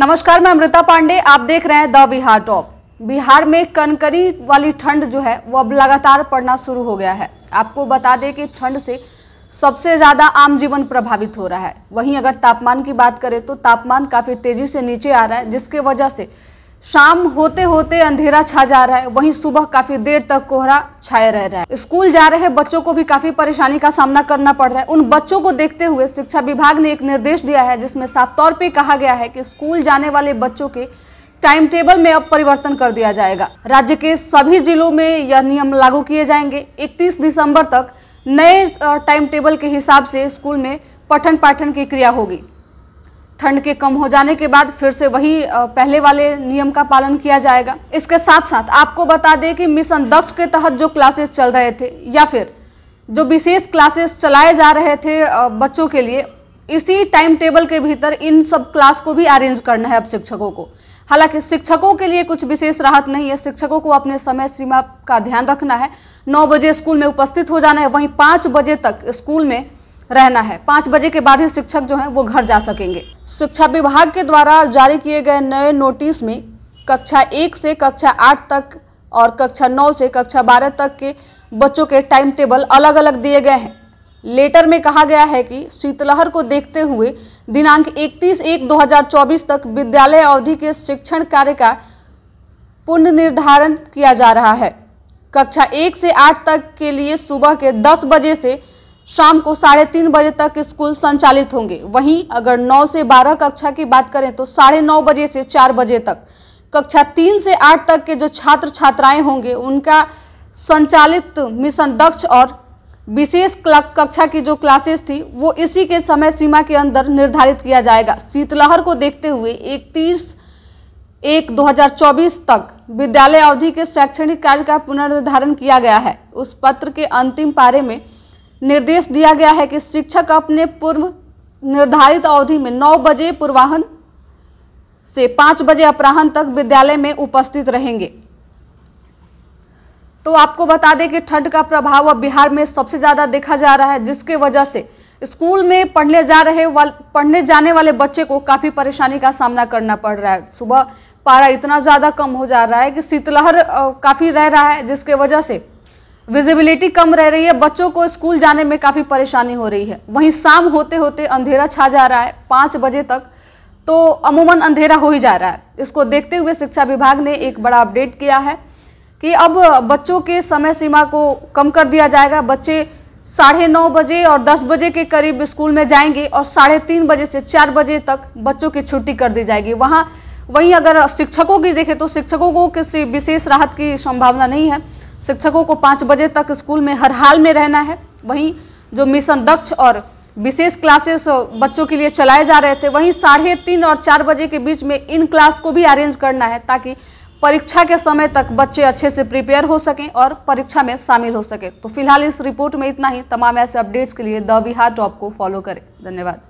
नमस्कार मैं अमृता पांडे आप देख रहे हैं द बिहार टॉप बिहार में कनकरी वाली ठंड जो है वो अब लगातार पड़ना शुरू हो गया है आपको बता दें कि ठंड से सबसे ज़्यादा आम जीवन प्रभावित हो रहा है वहीं अगर तापमान की बात करें तो तापमान काफ़ी तेज़ी से नीचे आ रहा है जिसके वजह से शाम होते होते अंधेरा छा जा रहा है वहीं सुबह काफी देर तक कोहरा छाया रह रहा है स्कूल जा रहे बच्चों को भी काफी परेशानी का सामना करना पड़ रहा है उन बच्चों को देखते हुए शिक्षा विभाग ने एक निर्देश दिया है जिसमें साफ तौर पे कहा गया है कि स्कूल जाने वाले बच्चों के टाइम टेबल में अब परिवर्तन कर दिया जाएगा राज्य के सभी जिलों में यह नियम लागू किए जाएंगे इकतीस दिसंबर तक नए टाइम टेबल के हिसाब से स्कूल में पठन पाठन की क्रिया होगी ठंड के कम हो जाने के बाद फिर से वही पहले वाले नियम का पालन किया जाएगा इसके साथ साथ आपको बता दें कि मिशन दक्ष के तहत जो क्लासेस चल रहे थे या फिर जो विशेष क्लासेस चलाए जा रहे थे बच्चों के लिए इसी टाइम टेबल के भीतर इन सब क्लास को भी अरेंज करना है अब शिक्षकों को हालांकि शिक्षकों के लिए कुछ विशेष राहत नहीं है शिक्षकों को अपने समय सीमा का ध्यान रखना है नौ बजे स्कूल में उपस्थित हो जाना है वहीं पाँच बजे तक स्कूल में रहना है पाँच बजे के बाद ही शिक्षक जो हैं वो घर जा सकेंगे शिक्षा विभाग के द्वारा जारी किए गए नए नोटिस में कक्षा एक से कक्षा आठ तक और कक्षा नौ से कक्षा बारह तक के बच्चों के टाइम टेबल अलग अलग दिए गए हैं लेटर में कहा गया है कि शीतलहर को देखते हुए दिनांक 31 एक 2024 तक विद्यालय अवधि के शिक्षण कार्य का निर्धारण किया जा रहा है कक्षा एक से आठ तक के लिए सुबह के दस बजे से शाम को साढ़े तीन बजे तक स्कूल संचालित होंगे वहीं अगर 9 से 12 कक्षा की बात करें तो साढ़े नौ बजे से 4 बजे तक कक्षा तीन से आठ तक के जो छात्र छात्राएं होंगे उनका संचालित मिशन दक्ष और विशेष कक्षा की जो क्लासेस थी वो इसी के समय सीमा के अंदर निर्धारित किया जाएगा शीतलहर को देखते हुए इकतीस एक 2024 तक विद्यालय अवधि के शैक्षणिक कार्य का पुनर्निर्धारण किया गया है उस पत्र के अंतिम पारे में निर्देश दिया गया है कि शिक्षक अपने पूर्व निर्धारित अवधि में नौ बजे पूर्वाहन से पांच बजे अपराहन तक विद्यालय में उपस्थित रहेंगे तो आपको बता दें कि ठंड का प्रभाव अब बिहार में सबसे ज़्यादा देखा जा रहा है जिसके वजह से स्कूल में पढ़ने जा रहे वाल पढ़ने जाने वाले बच्चे को काफ़ी परेशानी का सामना करना पड़ रहा है सुबह पारा इतना ज़्यादा कम हो जा रहा है कि शीतलहर काफ़ी रह रहा है जिसके वजह से विजिबिलिटी कम रह रही है बच्चों को स्कूल जाने में काफ़ी परेशानी हो रही है वहीं शाम होते होते अंधेरा छा जा रहा है पाँच बजे तक तो अमूमन अंधेरा हो ही जा रहा है इसको देखते हुए शिक्षा विभाग ने एक बड़ा अपडेट किया है कि अब बच्चों के समय सीमा को कम कर दिया जाएगा बच्चे साढ़े नौ बजे और दस बजे के करीब स्कूल में जाएंगे और साढ़े तीन बजे से चार बजे तक बच्चों की छुट्टी कर दी जाएगी वहाँ वहीं अगर शिक्षकों की देखें तो शिक्षकों को किसी विशेष राहत की संभावना नहीं है शिक्षकों को पाँच बजे तक स्कूल में हर हाल में रहना है वहीं जो मिशन दक्ष और विशेष क्लासेस बच्चों के लिए चलाए जा रहे थे वहीं साढ़े तीन और चार बजे के बीच में इन क्लास को भी अरेंज करना है ताकि परीक्षा के समय तक बच्चे अच्छे से प्रिपेयर हो सकें और परीक्षा में शामिल हो सकें तो फिलहाल इस रिपोर्ट में इतना ही तमाम ऐसे अपडेट्स के लिए द बिहार टॉप को फॉलो करें धन्यवाद